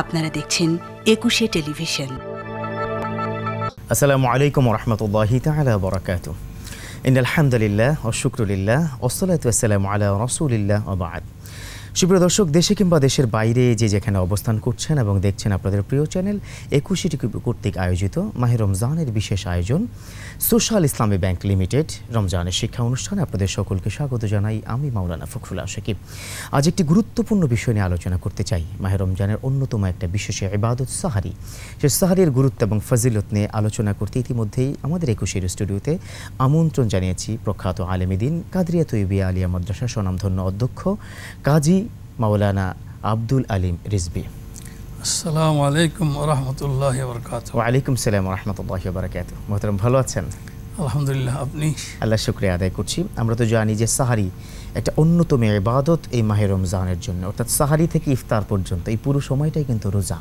আপনারা দেখছেন একুশে টেলিভিশন আসসালামু আলাইকুম রহমতুল্লাহি তালা বরাকাত ইন আলহামদুলিল্লাহ ও শুক্রুলিল্লাহ ওসলাত আসসালামু আলা রসুলিল্লাহ আবাদ সুপ্রিয় দর্শক দেশে কিংবা দেশের বাইরে যে যেখানে অবস্থান করছেন এবং দেখছেন আপনাদের প্রিয় চ্যানেল একুশিটি কর্তৃক আয়োজিত মাহে রমজানের বিশেষ আয়োজন সোশ্যাল ইসলামী ব্যাংক লিমিটেড রমজানের শিক্ষা অনুষ্ঠানে আপনাদের সকলকে স্বাগত জানাই আমি মাওলানা ফখরুল আশেকি আজ একটি গুরুত্বপূর্ণ বিষয় নিয়ে আলোচনা করতে চাই মাহে রমজানের অন্যতম একটা বিশেষ ইবাদত সাহারি সে সাহারির গুরুত্ব এবং ফজিলত নিয়ে আলোচনা করতে ইতিমধ্যেই আমাদের একুশের স্টুডিওতে আমন্ত্রণ জানিয়েছি প্রখ্যাত আলেমিদিন কাদরিয়া তৈবিয়া আলিয়া মাদ্রাসা স্বনামধন্য অধ্যক্ষ কাজী মাওলানা আব্দুল আলিম রিজবি আসসালামু আলাইকুম রহমতুল্লাহ ওয়ালাইকুম সালাম রহমতুল্লাহ বরকাত মোহতরম ভালো আছেন আলহামদুলিল্লাহ আপনি আল্লাহ শুক্রিয়া আদায় করছি আমরা তো জানি যে সাহারি একটা অন্যতম ইবাদত এই মাহের রমজানের জন্য অর্থাৎ সাহারি থেকে ইফতার পর্যন্ত এই পুরো সময়টাই কিন্তু রোজা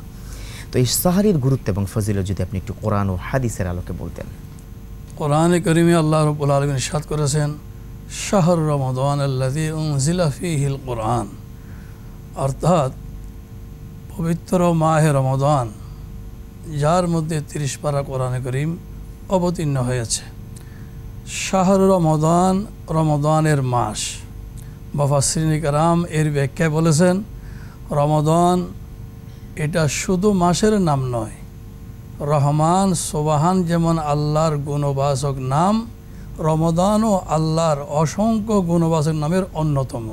তো এই সাহারির গুরুত্ব এবং ফজিল যদি আপনি একটু কোরআন ও হাদিসের আলোকে বলতেন কোরআনে করিমে আল্লাহ রবুল আলমিন সাদ করেছেন শাহর রমাদান আল্লাহ জিলাফিহিল কোরআন অর্থাৎ পবিত্র মাহে রমদান যার মধ্যে তিরিশ পারা কোরআনে করিম অবতীর্ণ হয়েছে শাহর রমদান রমদানের মাস শ্রীনিকারাম এর ব্যাখ্যায় বলেছেন রমদান এটা শুধু মাসের নাম নয় রহমান সোবাহান যেমন আল্লাহর গুণবাসক নাম রমদান ও আল্লাহর অসংখ্য গুণবাসের নামের অন্যতম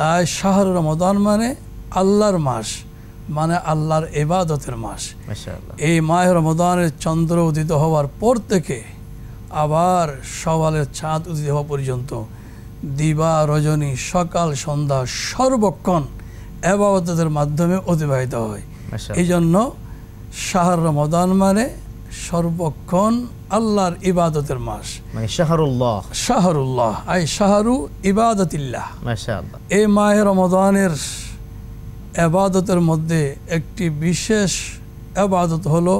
তাই শাহর রমদান মানে আল্লাহর মাস মানে আল্লাহর এবাদতের মাস এই মাহ রমদানের চন্দ্র উদিত হওয়ার পর থেকে আবার সবালের ছাদ উদিত হওয়া পর্যন্ত দিবা রজনী সকাল সন্ধ্যা সর্বক্ষণ এবাদতের মাধ্যমে অতিবাহিত হয় এই জন্য শাহর রমদান মানে সর্বক্ষণ আল্লাহর ইবাদতের মাস মানে শাহরুল্লাহ শাহরুল্লাহ আই শাহরু ইবাদতিল্লাহ এই মায়ের রমদানের আবাদতের মধ্যে একটি বিশেষ আবাদত হলো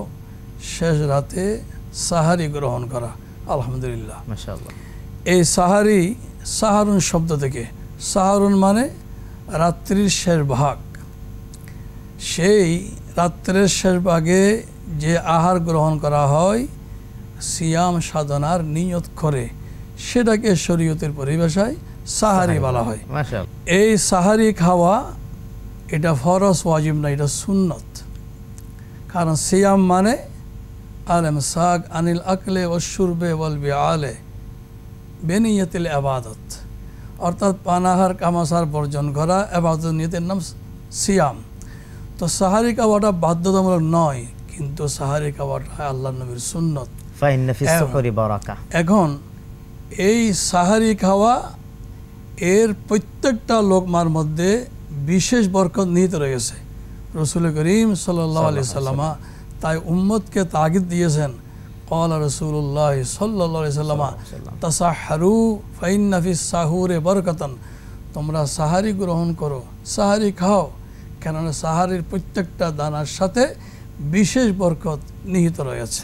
শেষ রাতে সাহারি গ্রহণ করা আলহামদুলিল্লাহ এই সাহারি সাহারুন শব্দ থেকে সাহারুন মানে রাত্রির শেষ ভাগ সেই রাত্রের শেষ ভাগে যে আহার গ্রহণ করা হয় সিয়াম সাধনার নিয়ত করে সেটাকে শরীয়তের পরিভাষায় সাহারি বলা হয় এই সাহারি খাওয়া এটা ফরস ওয়াজিব না এটা সুন্নত কারণ সিয়াম মানে আলেম সাক আনিল আকলে ও সুরবে বলবে আলে বেনিয়তিল আবাদত অর্থাৎ পানাহার কামাসার বর্জন করা আবাদত নিয়তের নাম সিয়াম তো সাহারি খাওয়াটা বাধ্যতামূলক নয় কিন্তু সাহারি খাওয়াটা আল্লাহ নবীর সুন্নত এখন এই সাহারি খাওয়া এর প্রত্যেকটা লোকমার মধ্যে বিশেষ বরকত নিহিত রয়েছে রসুল করিম সাল্লি সাল্লামা তাই উম্মদকে তাগিদ দিয়েছেন কল রসুল্লাহ সাল্লি সাল্লামা তাসা হারু ফাইনাফি সাহুরে বরকতন তোমরা সাহারি গ্রহণ করো সাহারি খাও কেননা সাহারির প্রত্যেকটা দানার সাথে বিশেষ বরকত নিহিত রয়েছে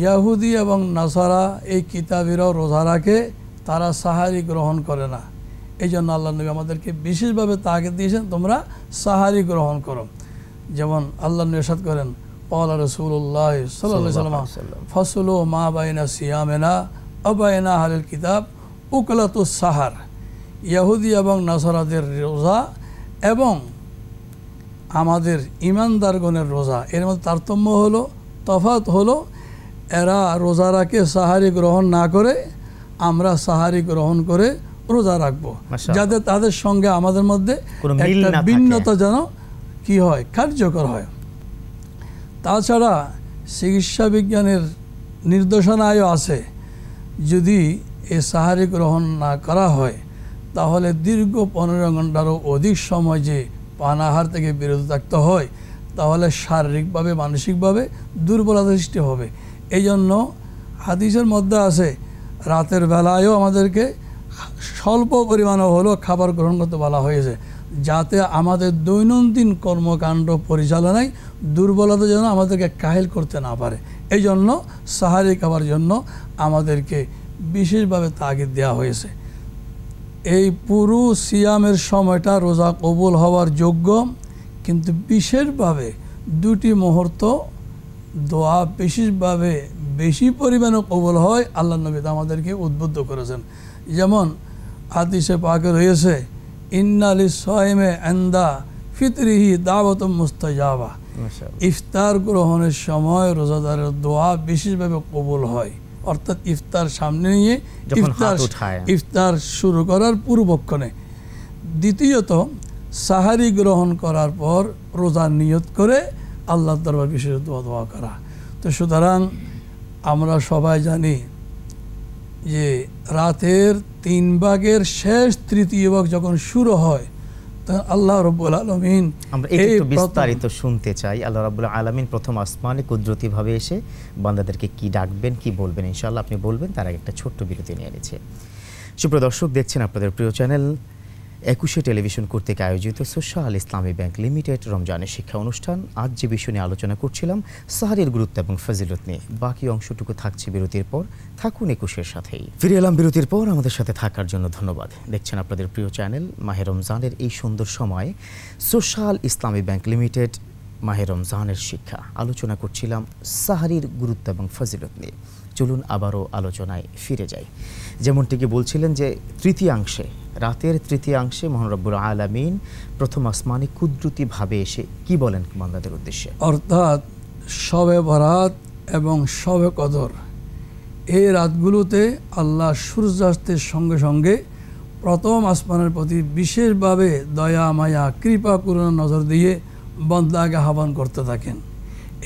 ইয়াহুদি এবং নাসারা এই কিতাবিরাও রোজা রাখে তারা সাহারি গ্রহণ করে না এই জন্য আল্লাহ নবী আমাদেরকে বিশেষভাবে তাকে দিয়েছেন তোমরা সাহারি গ্রহণ করো যেমন আল্লাহ নিরসাদ করেন পাওয়ালা রসুল্লাহ সাল্লাম ও মা বাইনা সিয়ামেনা অবায়না হালের কিতাব উকলাত সাহার ইয়াহুদি এবং নাসারাদের রোজা এবং আমাদের ইমানদারগণের রোজা এর মধ্যে তারতম্য হলো তফাত হলো এরা রোজা রাখে সাহারি গ্রহণ না করে আমরা সাহারি গ্রহণ করে রোজা রাখবো যাতে তাদের সঙ্গে আমাদের মধ্যে একটা ভিন্নতা যেন কি হয় কার্যকর হয় তাছাড়া চিকিৎসা বিজ্ঞানের নির্দেশনায়ও আছে যদি এ সাহারি গ্রহণ না করা হয় তাহলে দীর্ঘ পনেরো ঘন্টারও অধিক সময় যে পানাহার থেকে বিরত থাকতে হয় তাহলে শারীরিকভাবে মানসিকভাবে দুর্বলতা সৃষ্টি হবে এই জন্য হাদিসের মধ্যে আছে রাতের বেলায়ও আমাদেরকে স্বল্প পরিমাণে হলেও খাবার গ্রহণ করতে বলা হয়েছে যাতে আমাদের দৈনন্দিন কর্মকাণ্ড পরিচালনায় দুর্বলতা যেন আমাদেরকে কাহিল করতে না পারে এই জন্য সাহারি খাবার জন্য আমাদেরকে বিশেষভাবে তাগিদ দেওয়া হয়েছে এই পুরু সিয়ামের সময়টা রোজা কবুল হওয়ার যোগ্য কিন্তু বিশেষভাবে দুটি মুহূর্ত দোয়া বিশেষভাবে বেশি পরিমাণে কবল হয় আল্লাহ নবী আমাদেরকে উদ্বুদ্ধ করেছেন যেমন হাতিসে পাকে রয়েছে ইন্নালি সয়েমে এন্দা ফিতরিহি দাবত মুস্তাজাবা ইফতার গ্রহণের সময় রোজাদারের দোয়া বিশেষভাবে কবল হয় অর্থাৎ ইফতার সামনে নিয়ে ইফতার ইফতার শুরু করার পূর্বক্ষণে দ্বিতীয়ত সাহারি গ্রহণ করার পর রোজা নিয়ত করে আল্লাহর দরবার বিশেষ দোয়া দোয়া করা তো সুতরাং আমরা সবাই জানি যে রাতের তিন ভাগের শেষ তৃতীয় ভাগ যখন শুরু হয় তখন আল্লাহ আলমিন আমরা বিস্তারিত শুনতে চাই আল্লাহ প্রথম কুদরতিভাবে এসে বান্দাদেরকে ডাকবেন বলবেন ইনশাল্লাহ আপনি বলবেন একটা ছোট্ট বিরতি নিয়ে এনেছে সুপ্রদর্শক দেখছেন আপনাদের প্রিয় চ্যানেল একুশে টেলিভিশন কর্তৃক আয়োজিত সোশ্যাল ইসলামী ব্যাংক লিমিটেড রমজানের শিক্ষা অনুষ্ঠান আজ যে বিষয় নিয়ে আলোচনা করছিলাম সাহারির গুরুত্ব এবং ফজিলত নিয়ে বাকি অংশটুকু থাকছে বিরতির পর থাকুন একুশের সাথেই ফিরে এলাম বিরতির পর আমাদের সাথে থাকার জন্য ধন্যবাদ দেখছেন আপনাদের প্রিয় চ্যানেল মাহে রমজানের এই সুন্দর সময় সোশ্যাল ইসলামী ব্যাংক লিমিটেড মাহের রমজানের শিক্ষা আলোচনা করছিলাম সাহারির গুরুত্ব এবং ফজিলত নিয়ে চলুন আবারও আলোচনায় ফিরে যাই যেমনটিকে বলছিলেন যে তৃতীয়াংশে রাতের তৃতীয়াংশে মোহানরব্বুল আলামিন প্রথম আসমানে কুদ্রুতিভাবে এসে কি বলেন বান্দাদের উদ্দেশ্যে অর্থাৎ সবে বরাত এবং সবে কদর এই রাতগুলোতে আল্লাহ সূর্যাস্তের সঙ্গে সঙ্গে প্রথম আসমানের প্রতি বিশেষভাবে দয়া মায়া কৃপা করুণা নজর দিয়ে বন্দাকে আহ্বান করতে থাকেন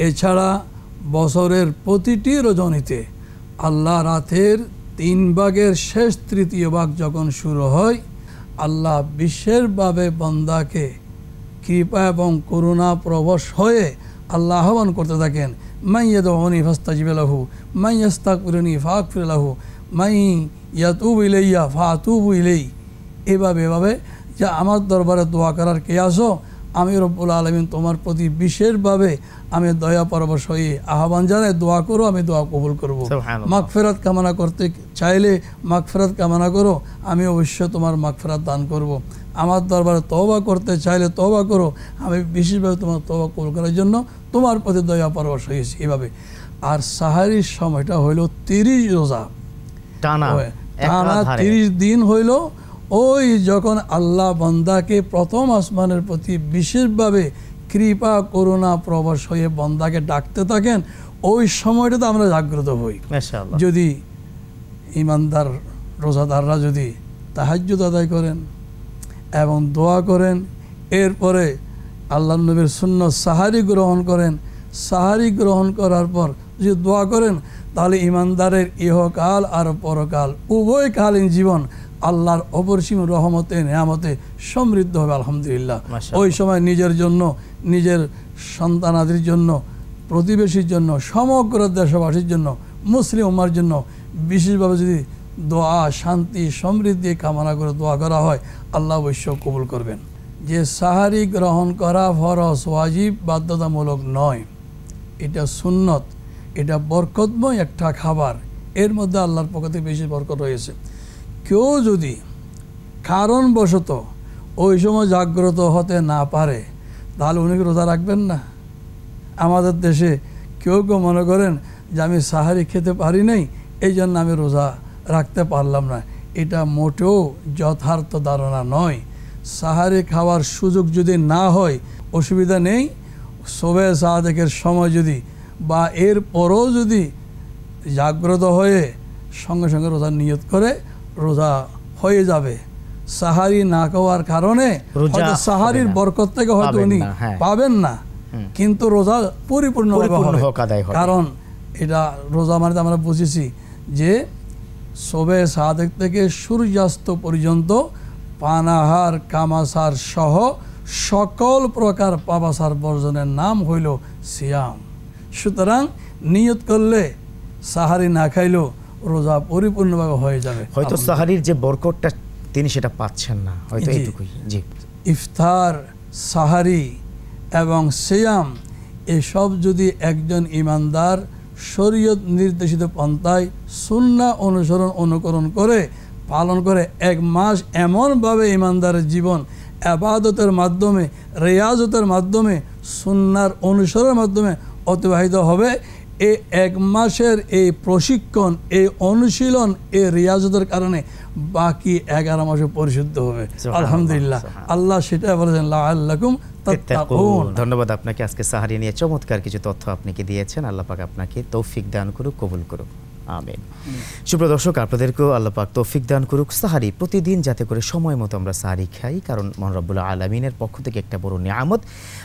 এছাড়া বছরের প্রতিটি রজনীতে আল্লাহ রাতের তিন ভাগের শেষ তৃতীয় ভাগ যখন শুরু হয় আল্লাহ বিশেষভাবে বন্দাকে কৃপা এবং করুণা প্রবশ হয়ে আল্লাহ আহ্বান করতে থাকেন মাই ইয়াদি ফাস্তাজিবাহু মাই ইয়াস্তাকুরনি ফাক ফিরাহু মাই ইয়াতুব ইলাইয়া ফাতুব ইলেই এভাবে এভাবে যা আমার দরবারে দোয়া করার কে আসো আমি রব্বুল আলমিন তোমার প্রতি বিশেষভাবে আমি দয়া পরবশ হয়ে আহ্বান জানাই দোয়া করো আমি দোয়া কবুল করব মাগফেরাত কামনা করতে চাইলে মাগফেরাত কামনা করো আমি অবশ্য তোমার মাগফেরাত দান করব। আমার দরবারে তবা করতে চাইলে তবা করো আমি বিশেষভাবে তোমার তবা কবুল করার জন্য তোমার প্রতি দয়া পরবশ হয়েছি এভাবে আর সাহারির সময়টা হইল তিরিশ রোজা টানা টানা তিরিশ দিন হইলো ওই যখন আল্লাহ বন্দাকে প্রথম আসমানের প্রতি বিশেষভাবে কৃপা করুণা প্রবাস হয়ে বন্দাকে ডাকতে থাকেন ওই সময়টাতে আমরা জাগ্রত হই যদি ইমানদার রোজাদাররা যদি তাহাজ্য আদায় করেন এবং দোয়া করেন এরপরে আল্লাহ নবীর শূন্য সাহারি গ্রহণ করেন সাহারি গ্রহণ করার পর যদি দোয়া করেন তাহলে ইমানদারের ইহকাল আর পরকাল উভয়কালীন জীবন আল্লাহর অপরসীম রহমতে নেয়ামতে সমৃদ্ধ হবে আলহামদুলিল্লাহ ওই সময় নিজের জন্য নিজের সন্তানাদির জন্য প্রতিবেশীর জন্য সমগ্র দেশবাসীর জন্য মুসলিম উম্মার জন্য বিশেষভাবে যদি দোয়া শান্তি সমৃদ্ধি কামনা করে দোয়া করা হয় আল্লাহ অবশ্য কবুল করবেন যে সাহারি গ্রহণ করা ফরস ওয়াজিব বাধ্যতামূলক নয় এটা সুন্নত এটা বরকতময় একটা খাবার এর মধ্যে আল্লাহর পক্ষ থেকে বেশি বরকত রয়েছে কেউ যদি কারণবশত ওই সময় জাগ্রত হতে না পারে তাহলে উনি রোজা রাখবেন না আমাদের দেশে কেউ কেউ মনে করেন যে আমি সাহারি খেতে পারি নাই এই জন্য আমি রোজা রাখতে পারলাম না এটা মোটেও যথার্থ ধারণা নয় সাহারি খাওয়ার সুযোগ যদি না হয় অসুবিধা নেই সবে সাহাদেকের সময় যদি বা এর পরও যদি জাগ্রত হয়ে সঙ্গে সঙ্গে রোজা নিয়ত করে রোজা হয়ে যাবে সাহারি না খাওয়ার কারণে সাহারির বরকত থেকে হয়তো উনি হ্যাঁ। পাবেন না কিন্তু রোজা পরিপূর্ণ কারণ এটা রোজা মানে আমরা বুঝেছি যে সবে সাদেক থেকে সূর্যাস্ত পর্যন্ত পানাহার কামাসার সহ সকল প্রকার পাবাসার বর্জনের নাম হইল সিয়াম সুতরাং নিয়ত করলে সাহারি না খাইলেও রোজা পরিপূর্ণভাবে হয়ে যাবে হয়তো সাহারির যে বরকটটা তিনি সেটা পাচ্ছেন না হয়তো এইটুকুই জি ইফতার সাহারি এবং সেয়াম এসব যদি একজন ইমানদার শরীয়ত নির্দেশিত পন্থায় সুন্না অনুসরণ অনুকরণ করে পালন করে এক মাস এমনভাবে ইমানদারের জীবন আবাদতের মাধ্যমে রেয়াজতের মাধ্যমে সুন্নার অনুসরণের মাধ্যমে অতিবাহিত হবে এ এক মাসের এই প্রশিক্ষণ এই অনুশীলন এই রিয়াজতের কারণে বাকি এগারো মাসে পরিশুদ্ধ হবে আলহামদুলিল্লাহ আল্লাহ সেটা বলেছেন লাহুম ধন্যবাদ আপনাকে আজকে সাহারি নিয়ে চমৎকার কিছু তথ্য আপনাকে দিয়েছেন আল্লাহ পাক আপনাকে তৌফিক দান করুক কবুল করুক আমিন সুপ্রদর্শক আপনাদেরকেও আল্লাপাক তৌফিক দান করুক সাহারি প্রতিদিন যাতে করে সময় মতো আমরা সাহারি খাই কারণ মনরবুল্লাহ আলমিনের পক্ষ থেকে একটা বড় নিয়ামত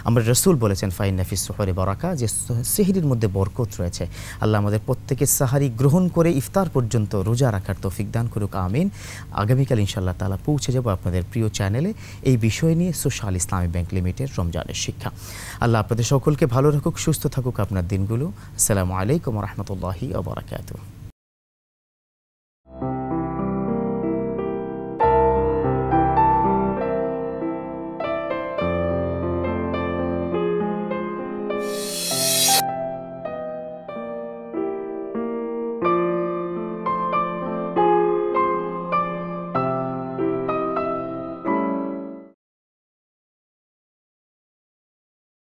আমরা রসুল বলেছেন ফাইন নাফিস সোহরে বরাকা যে সেহরির মধ্যে বরকত রয়েছে আল্লাহ আমাদের প্রত্যেকে সাহারি গ্রহণ করে ইফতার পর্যন্ত রোজা রাখার তৌফিক দান করুক আমিন আগামীকাল ইনশাল্লাহ তালা পৌঁছে যাবো আপনাদের প্রিয় চ্যানেলে এই বিষয় নিয়ে সোশ্যাল ইসলামী ব্যাংক লিমিটেড রমজানের শিক্ষা আল্লাহ আপনাদের সকলকে ভালো রাখুক সুস্থ থাকুক আপনার দিনগুলো আসসালামু আলাইকুম রহমতুল্লাহি আবরাকাতু